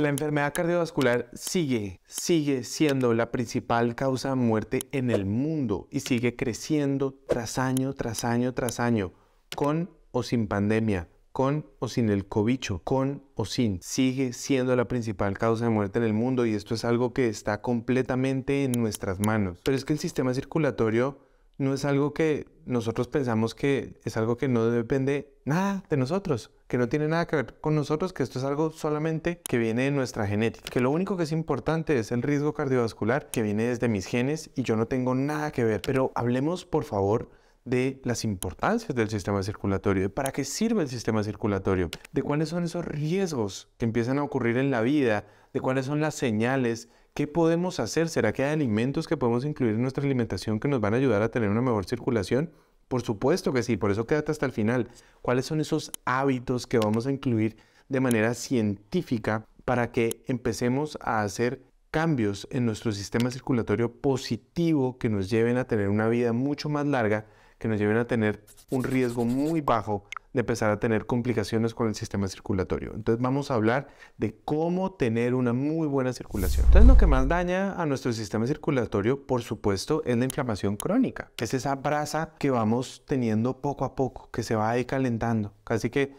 La enfermedad cardiovascular sigue, sigue siendo la principal causa de muerte en el mundo y sigue creciendo tras año, tras año, tras año, con o sin pandemia, con o sin el cobicho, con o sin. Sigue siendo la principal causa de muerte en el mundo y esto es algo que está completamente en nuestras manos. Pero es que el sistema circulatorio no es algo que nosotros pensamos que es algo que no depende nada de nosotros, que no tiene nada que ver con nosotros, que esto es algo solamente que viene de nuestra genética, que lo único que es importante es el riesgo cardiovascular que viene desde mis genes y yo no tengo nada que ver. Pero hablemos por favor de las importancias del sistema circulatorio, de para qué sirve el sistema circulatorio, de cuáles son esos riesgos que empiezan a ocurrir en la vida, de cuáles son las señales ¿Qué podemos hacer? ¿Será que hay alimentos que podemos incluir en nuestra alimentación que nos van a ayudar a tener una mejor circulación? Por supuesto que sí, por eso quédate hasta el final. ¿Cuáles son esos hábitos que vamos a incluir de manera científica para que empecemos a hacer cambios en nuestro sistema circulatorio positivo que nos lleven a tener una vida mucho más larga, que nos lleven a tener un riesgo muy bajo de empezar a tener complicaciones con el sistema circulatorio. Entonces vamos a hablar de cómo tener una muy buena circulación. Entonces lo que más daña a nuestro sistema circulatorio, por supuesto, es la inflamación crónica. Es esa brasa que vamos teniendo poco a poco, que se va ahí calentando. Casi que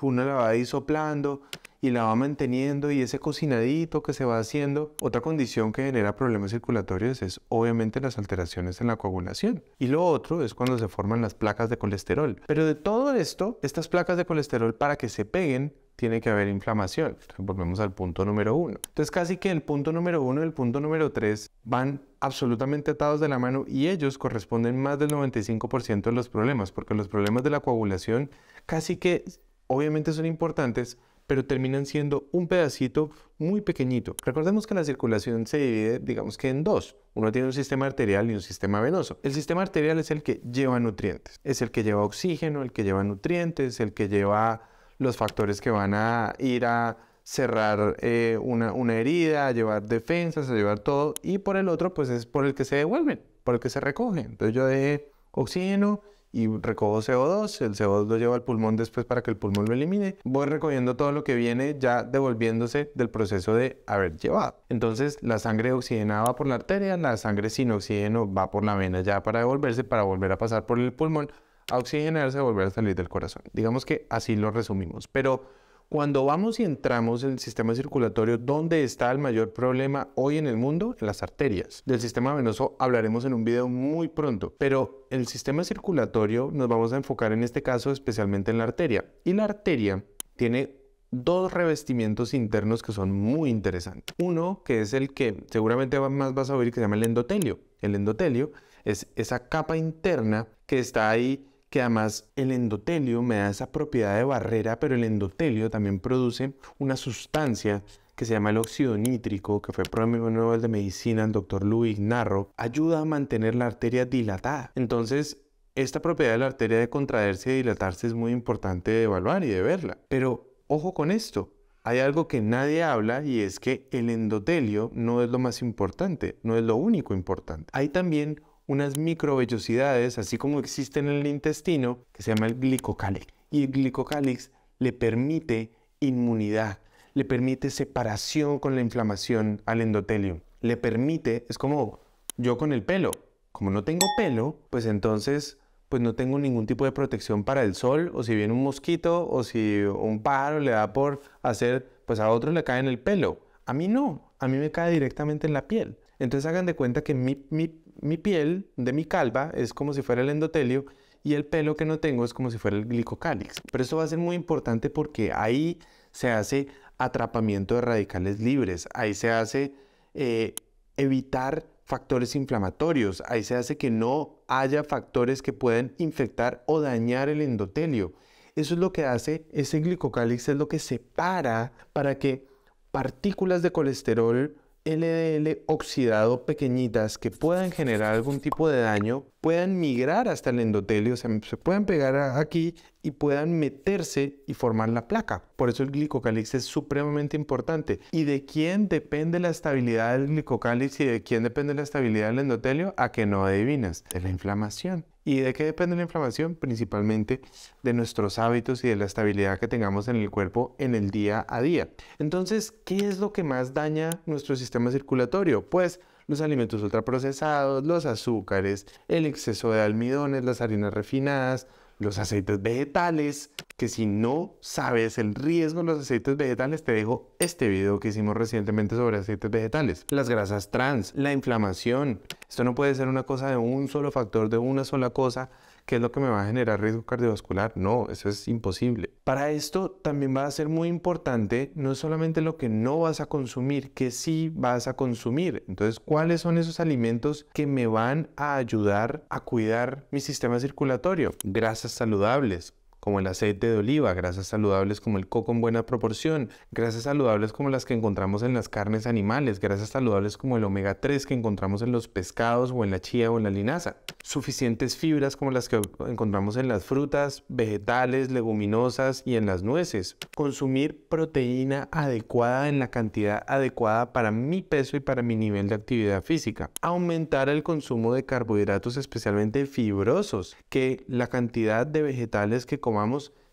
uno la va ahí soplando y la va manteniendo y ese cocinadito que se va haciendo. Otra condición que genera problemas circulatorios es obviamente las alteraciones en la coagulación. Y lo otro es cuando se forman las placas de colesterol. Pero de todo esto, estas placas de colesterol para que se peguen tiene que haber inflamación. volvemos al punto número uno. Entonces casi que el punto número uno y el punto número tres van absolutamente atados de la mano y ellos corresponden más del 95% de los problemas, porque los problemas de la coagulación casi que obviamente son importantes, pero terminan siendo un pedacito muy pequeñito. Recordemos que la circulación se divide, digamos que en dos. Uno tiene un sistema arterial y un sistema venoso. El sistema arterial es el que lleva nutrientes, es el que lleva oxígeno, el que lleva nutrientes, el que lleva los factores que van a ir a cerrar eh, una, herida, a llevar defensas, a llevar todo. Y por el otro, pues es por el que se devuelven, por el que se recogen. Entonces yo de oxígeno, y recojo CO2, el CO2 lo llevo al pulmón después para que el pulmón lo elimine. Voy recogiendo todo lo que viene ya devolviéndose del proceso de haber llevado. Entonces la sangre oxigenada va por la arteria, la sangre sin oxígeno va por la vena ya para devolverse, para volver a pasar por el pulmón, a oxigenarse, volver a salir del corazón. Digamos que así lo resumimos, pero cuando vamos y entramos en el sistema circulatorio, ¿dónde está el mayor problema hoy en el mundo? las arterias. Del sistema venoso hablaremos en un video muy pronto, pero el sistema circulatorio nos vamos a enfocar en este caso especialmente en la arteria. Y la arteria tiene dos revestimientos internos que son muy interesantes. Uno que es el que seguramente más vas a oír que se llama el endotelio. El endotelio es esa capa interna que está ahí que además el endotelio me da esa propiedad de barrera, pero el endotelio también produce una sustancia que se llama el óxido nítrico, que fue premio Nobel de Medicina el doctor Luis Narro, ayuda a mantener la arteria dilatada. Entonces, esta propiedad de la arteria de contraerse y dilatarse es muy importante de evaluar y de verla. Pero ojo con esto, hay algo que nadie habla y es que el endotelio no es lo más importante, no es lo único importante. Hay también unas microvellosidades, así como existen en el intestino, que se llama el glicocálix. Y el glicocálix le permite inmunidad, le permite separación con la inflamación al endotelio. Le permite, es como yo con el pelo. Como no tengo pelo, pues entonces pues no tengo ningún tipo de protección para el sol o si viene un mosquito o si un pájaro le da por hacer, pues a otros le cae en el pelo. A mí no, a mí me cae directamente en la piel. Entonces hagan de cuenta que mi, mi, mi piel de mi calva es como si fuera el endotelio y el pelo que no tengo es como si fuera el glicocálix. Pero eso va a ser muy importante porque ahí se hace atrapamiento de radicales libres, ahí se hace eh, evitar factores inflamatorios, ahí se hace que no haya factores que puedan infectar o dañar el endotelio. Eso es lo que hace ese glicocálix, es lo que separa para que partículas de colesterol LDL oxidado pequeñitas que puedan generar algún tipo de daño puedan migrar hasta el endotelio, se pueden pegar aquí y puedan meterse y formar la placa. Por eso el glicocálix es supremamente importante. ¿Y de quién depende la estabilidad del glicocálix y de quién depende la estabilidad del endotelio? A que no adivinas, de la inflamación. ¿Y de qué depende la inflamación? Principalmente de nuestros hábitos y de la estabilidad que tengamos en el cuerpo en el día a día. Entonces, ¿qué es lo que más daña nuestro sistema circulatorio? Pues los alimentos ultraprocesados, los azúcares, el exceso de almidones, las harinas refinadas, los aceites vegetales, que si no sabes el riesgo de los aceites vegetales, te dejo este video que hicimos recientemente sobre aceites vegetales. Las grasas trans, la inflamación. Esto no puede ser una cosa de un solo factor, de una sola cosa, ¿Qué es lo que me va a generar riesgo cardiovascular? No, eso es imposible. Para esto también va a ser muy importante no solamente lo que no vas a consumir, que sí vas a consumir. Entonces, ¿cuáles son esos alimentos que me van a ayudar a cuidar mi sistema circulatorio? Grasas saludables, como el aceite de oliva, grasas saludables como el coco en buena proporción, grasas saludables como las que encontramos en las carnes animales, grasas saludables como el omega 3 que encontramos en los pescados o en la chía o en la linaza, suficientes fibras como las que encontramos en las frutas, vegetales, leguminosas y en las nueces, consumir proteína adecuada en la cantidad adecuada para mi peso y para mi nivel de actividad física, aumentar el consumo de carbohidratos especialmente fibrosos, que la cantidad de vegetales que comemos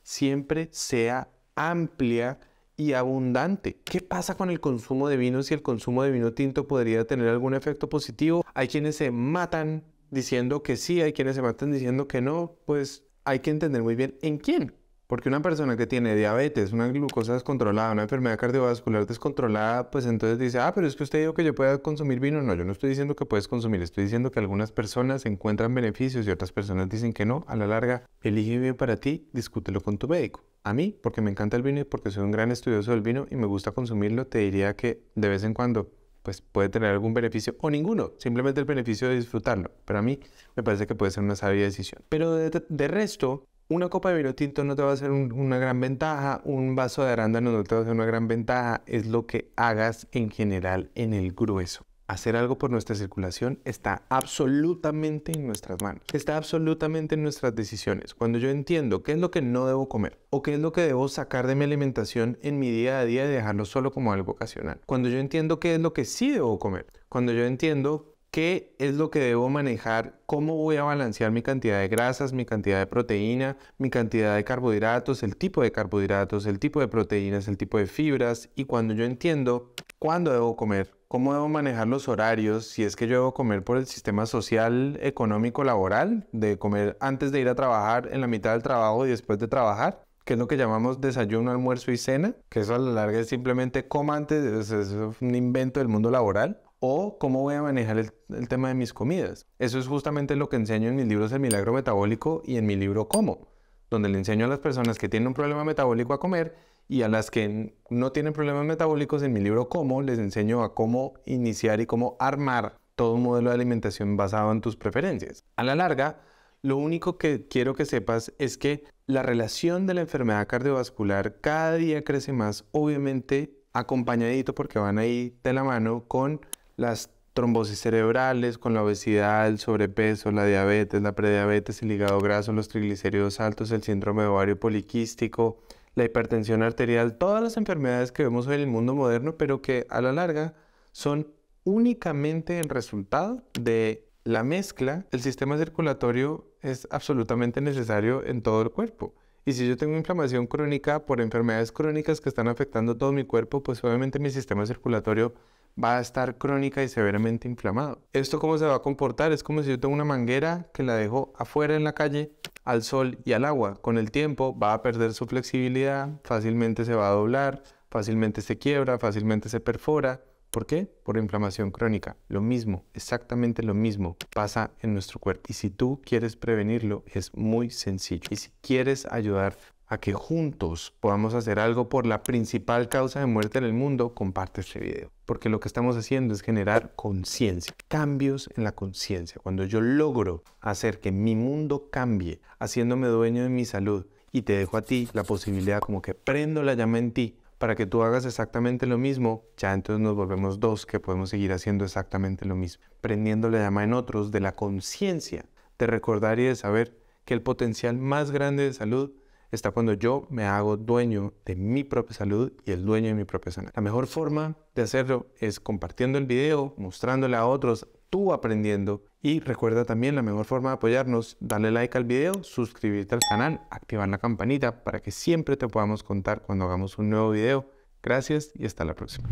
siempre sea amplia y abundante. ¿Qué pasa con el consumo de vino si el consumo de vino tinto podría tener algún efecto positivo? Hay quienes se matan diciendo que sí, hay quienes se matan diciendo que no, pues hay que entender muy bien en quién porque una persona que tiene diabetes, una glucosa descontrolada, una enfermedad cardiovascular descontrolada, pues entonces dice, ah, pero es que usted dijo que yo pueda consumir vino. No, yo no estoy diciendo que puedes consumir, estoy diciendo que algunas personas encuentran beneficios y otras personas dicen que no. A la larga, elige bien para ti, discútelo con tu médico. A mí, porque me encanta el vino y porque soy un gran estudioso del vino y me gusta consumirlo, te diría que de vez en cuando pues puede tener algún beneficio o ninguno, simplemente el beneficio de disfrutarlo. Pero a mí me parece que puede ser una sabia decisión. Pero de resto, una copa de vino tinto no te va a hacer una gran ventaja, un vaso de arándano no te va a hacer una gran ventaja, es lo que hagas en general en el grueso. Hacer algo por nuestra circulación está absolutamente en nuestras manos, está absolutamente en nuestras decisiones. Cuando yo entiendo qué es lo que no debo comer o qué es lo que debo sacar de mi alimentación en mi día a día y dejarlo solo como algo ocasional. Cuando yo entiendo qué es lo que sí debo comer. Cuando yo entiendo ¿Qué es lo que debo manejar? ¿Cómo voy a balancear mi cantidad de grasas, mi cantidad de proteína, mi cantidad de carbohidratos, el tipo de carbohidratos, el tipo de proteínas, el tipo de fibras? Y cuando yo entiendo cuándo debo comer, cómo debo manejar los horarios, si es que yo debo comer por el sistema social, económico, laboral, de comer antes de ir a trabajar, en la mitad del trabajo y después de trabajar, que es lo que llamamos desayuno, almuerzo y cena, que eso a lo largo es simplemente coma antes, es, un invento del mundo laboral o cómo voy a manejar el, tema de mis comidas. Eso es justamente lo que enseño en mis libros El Milagro Metabólico y en mi libro Cómo, donde le enseño a las personas que tienen un problema metabólico a comer y a las que no tienen problemas metabólicos en mi libro Cómo les enseño a cómo iniciar y cómo armar todo un modelo de alimentación basado en tus preferencias. A la larga, lo único que quiero que sepas es que la relación de la enfermedad cardiovascular cada día crece más, obviamente acompañadito porque van ahí de la mano con las trombosis cerebrales, con la obesidad, el sobrepeso, la diabetes, la prediabetes, el hígado graso, los triglicéridos altos, el síndrome ovario poliquístico, la hipertensión arterial, todas las enfermedades que vemos en el mundo moderno, pero que a la larga son únicamente el resultado de la mezcla. El sistema circulatorio es absolutamente necesario en todo el cuerpo. Y si yo tengo inflamación crónica por enfermedades crónicas que están afectando todo mi cuerpo, pues obviamente mi sistema circulatorio va a estar crónica y severamente inflamado. ¿Esto cómo se va a comportar? Es como si yo tengo una manguera que la dejo afuera en la calle al sol y al agua. Con el tiempo va a perder su flexibilidad, fácilmente se va a doblar, fácilmente se quiebra, fácilmente se perfora. ¿Por qué? Por inflamación crónica. Lo mismo, exactamente lo mismo pasa en nuestro cuerpo. Y si tú quieres prevenirlo, es muy sencillo. Y si quieres ayudar que juntos podamos hacer algo por la principal causa de muerte en el mundo, comparte este video. Porque lo que estamos haciendo es generar conciencia, cambios en la conciencia. Cuando yo logro hacer que mi mundo cambie, haciéndome dueño de mi salud, y te dejo a ti la posibilidad como que prendo la llama en ti para que tú hagas exactamente lo mismo, ya entonces nos volvemos dos que podemos seguir haciendo exactamente lo mismo, prendiendo la llama en otros de la conciencia, de recordar y de saber que el potencial más grande de salud está cuando yo me hago dueño de mi propia salud y el dueño de mi propia salud. La mejor forma de hacerlo es compartiendo el video, mostrándole a otros, tú aprendiendo. Y recuerda también la mejor forma de apoyarnos, darle like al video, suscribirte al canal, activar la campanita para que siempre te podamos contar cuando hagamos un nuevo video. Gracias y hasta la próxima.